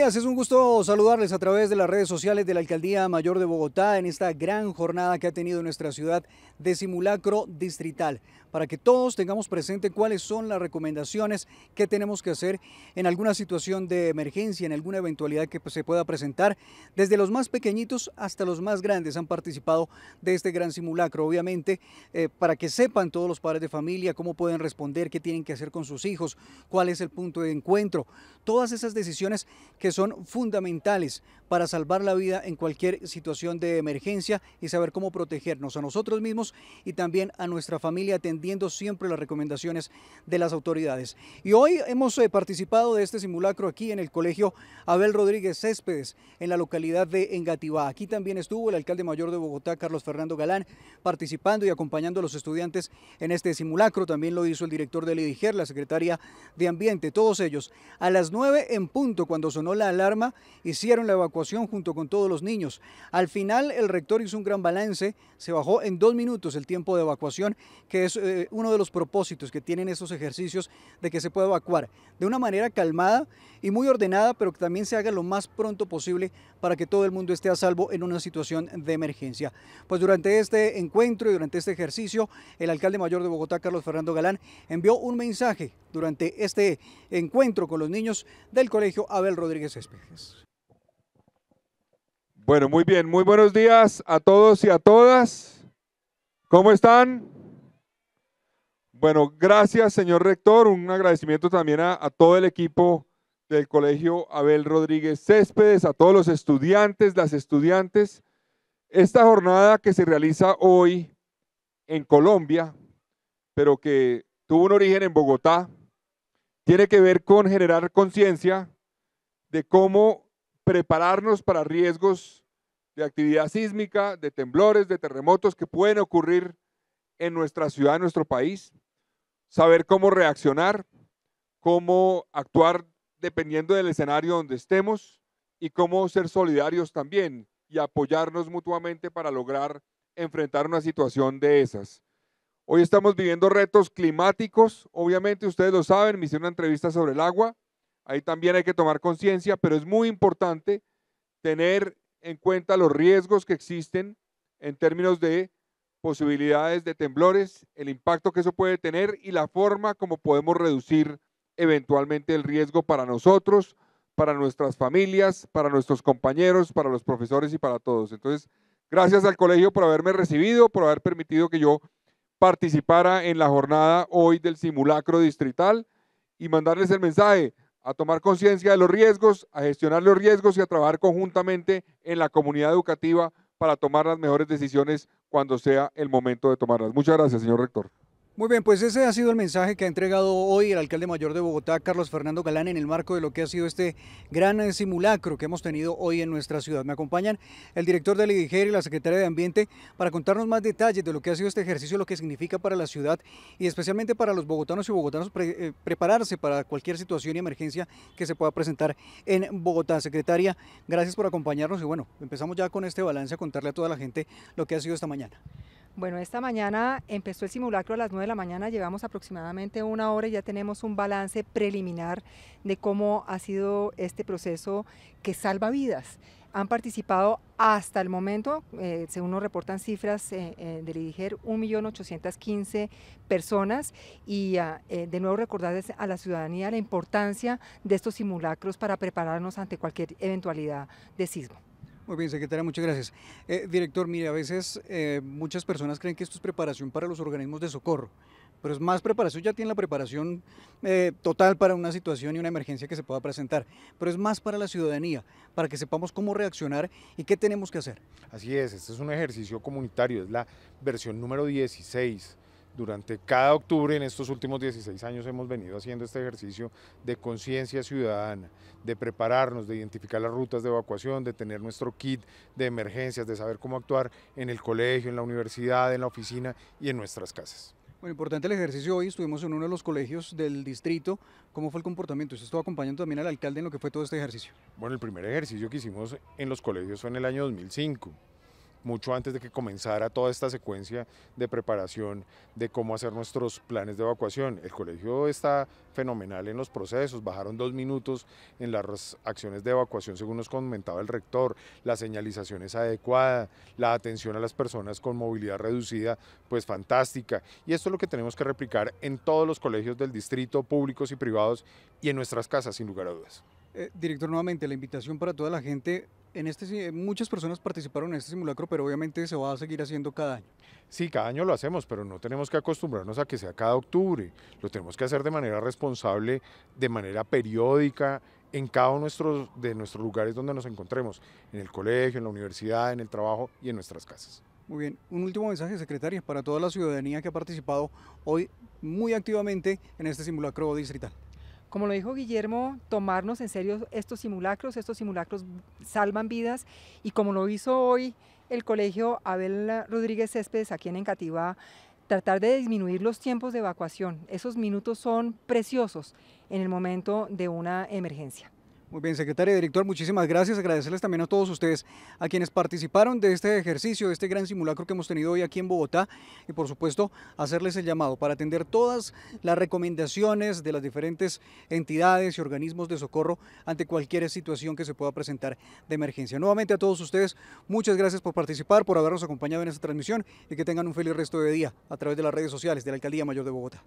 días, es un gusto saludarles a través de las redes sociales de la Alcaldía Mayor de Bogotá en esta gran jornada que ha tenido nuestra ciudad de simulacro distrital para que todos tengamos presente cuáles son las recomendaciones que tenemos que hacer en alguna situación de emergencia, en alguna eventualidad que pues, se pueda presentar. Desde los más pequeñitos hasta los más grandes han participado de este gran simulacro, obviamente, eh, para que sepan todos los padres de familia cómo pueden responder, qué tienen que hacer con sus hijos, cuál es el punto de encuentro. Todas esas decisiones que son fundamentales para salvar la vida en cualquier situación de emergencia y saber cómo protegernos a nosotros mismos y también a nuestra familia siempre las recomendaciones de las autoridades. Y hoy hemos eh, participado de este simulacro aquí en el Colegio Abel Rodríguez Céspedes, en la localidad de Engativá. Aquí también estuvo el alcalde mayor de Bogotá, Carlos Fernando Galán, participando y acompañando a los estudiantes en este simulacro. También lo hizo el director de LIDIGER, la secretaria de Ambiente, todos ellos. A las nueve en punto, cuando sonó la alarma, hicieron la evacuación junto con todos los niños. Al final, el rector hizo un gran balance, se bajó en dos minutos el tiempo de evacuación, que es eh, uno de los propósitos que tienen esos ejercicios de que se pueda evacuar de una manera calmada y muy ordenada, pero que también se haga lo más pronto posible para que todo el mundo esté a salvo en una situación de emergencia. Pues durante este encuentro y durante este ejercicio, el alcalde mayor de Bogotá, Carlos Fernando Galán, envió un mensaje durante este encuentro con los niños del colegio Abel Rodríguez Espejes. Bueno, muy bien, muy buenos días a todos y a todas. ¿Cómo están? Bueno, gracias, señor rector. Un agradecimiento también a, todo el equipo del Colegio Abel Rodríguez Céspedes, a todos los estudiantes, las estudiantes. Esta jornada que se realiza hoy en Colombia, pero que tuvo un origen en Bogotá, tiene que ver con generar conciencia de cómo prepararnos para riesgos de actividad sísmica, de temblores, de terremotos que pueden ocurrir en nuestra ciudad, en nuestro país saber cómo reaccionar, cómo actuar dependiendo del escenario donde estemos y cómo ser solidarios también y apoyarnos mutuamente para lograr enfrentar una situación de esas. Hoy estamos viviendo retos climáticos, obviamente ustedes lo saben, me hice una entrevista sobre el agua, ahí también hay que tomar conciencia, pero es muy importante tener en cuenta los riesgos que existen en términos de posibilidades de temblores, el impacto que eso puede tener y la forma como podemos reducir eventualmente el riesgo para nosotros, para nuestras familias, para nuestros compañeros, para los profesores y para todos. Entonces, gracias al colegio por haberme recibido, por haber permitido que yo participara en la jornada hoy del simulacro distrital y mandarles el mensaje a tomar conciencia de los riesgos, a gestionar los riesgos y a trabajar conjuntamente en la comunidad educativa para tomar las mejores decisiones cuando sea el momento de tomarlas. Muchas gracias, señor rector. Muy bien, pues ese ha sido el mensaje que ha entregado hoy el alcalde mayor de Bogotá, Carlos Fernando Galán, en el marco de lo que ha sido este gran eh, simulacro que hemos tenido hoy en nuestra ciudad. Me acompañan el director la IDIGER y la secretaria de Ambiente para contarnos más detalles de lo que ha sido este ejercicio, lo que significa para la ciudad y especialmente para los bogotanos y bogotanos eh, prepararse para cualquier situación y emergencia que se pueda presentar en Bogotá. Secretaria, gracias por acompañarnos y bueno, empezamos ya con este balance a contarle a toda la gente lo que ha sido esta mañana. Bueno, esta mañana empezó el simulacro a las 9 de la mañana, llevamos aproximadamente una hora y ya tenemos un balance preliminar de cómo ha sido este proceso que salva vidas. Han participado hasta el momento, eh, según nos reportan cifras eh, eh, del IDIGER, 1.815 personas y ah, de nuevo recordarles a la ciudadanía la importancia de estos simulacros para prepararnos ante cualquier eventualidad de sismo. Muy bien, secretaria, muchas gracias. Eh, director, mire, a veces eh, muchas personas creen que esto es preparación para los organismos de socorro, pero es más preparación, ya tiene la preparación eh, total para una situación y una emergencia que se pueda presentar, pero es más para la ciudadanía, para que sepamos cómo reaccionar y qué tenemos que hacer. Así es, este es un ejercicio comunitario, es la versión número 16 durante cada octubre en estos últimos 16 años hemos venido haciendo este ejercicio de conciencia ciudadana, de prepararnos, de identificar las rutas de evacuación, de tener nuestro kit de emergencias, de saber cómo actuar en el colegio, en la universidad, en la oficina y en nuestras casas. Bueno, importante el ejercicio hoy, estuvimos en uno de los colegios del distrito. ¿Cómo fue el comportamiento? Usted estuvo acompañando también al alcalde en lo que fue todo este ejercicio. Bueno, el primer ejercicio que hicimos en los colegios fue en el año 2005 mucho antes de que comenzara toda esta secuencia de preparación de cómo hacer nuestros planes de evacuación. El colegio está fenomenal en los procesos, bajaron dos minutos en las acciones de evacuación según nos comentaba el rector, la señalización es adecuada, la atención a las personas con movilidad reducida, pues fantástica. Y esto es lo que tenemos que replicar en todos los colegios del distrito, públicos y privados, y en nuestras casas, sin lugar a dudas. Eh, director, nuevamente la invitación para toda la gente. En este, eh, muchas personas participaron en este simulacro, pero obviamente se va a seguir haciendo cada año. Sí, cada año lo hacemos, pero no tenemos que acostumbrarnos a que sea cada octubre. Lo tenemos que hacer de manera responsable, de manera periódica, en cada uno de nuestros lugares donde nos encontremos, en el colegio, en la universidad, en el trabajo y en nuestras casas. Muy bien, un último mensaje, secretaria, para toda la ciudadanía que ha participado hoy muy activamente en este simulacro distrital como lo dijo Guillermo, tomarnos en serio estos simulacros, estos simulacros salvan vidas y como lo hizo hoy el colegio Abel Rodríguez Céspedes aquí en Encativá, tratar de disminuir los tiempos de evacuación. Esos minutos son preciosos en el momento de una emergencia. Muy bien, secretario y director, muchísimas gracias. Agradecerles también a todos ustedes, a quienes participaron de este ejercicio, de este gran simulacro que hemos tenido hoy aquí en Bogotá y por supuesto hacerles el llamado para atender todas las recomendaciones de las diferentes entidades y organismos de socorro ante cualquier situación que se pueda presentar de emergencia. Nuevamente a todos ustedes, muchas gracias por participar, por habernos acompañado en esta transmisión y que tengan un feliz resto de día a través de las redes sociales de la Alcaldía Mayor de Bogotá.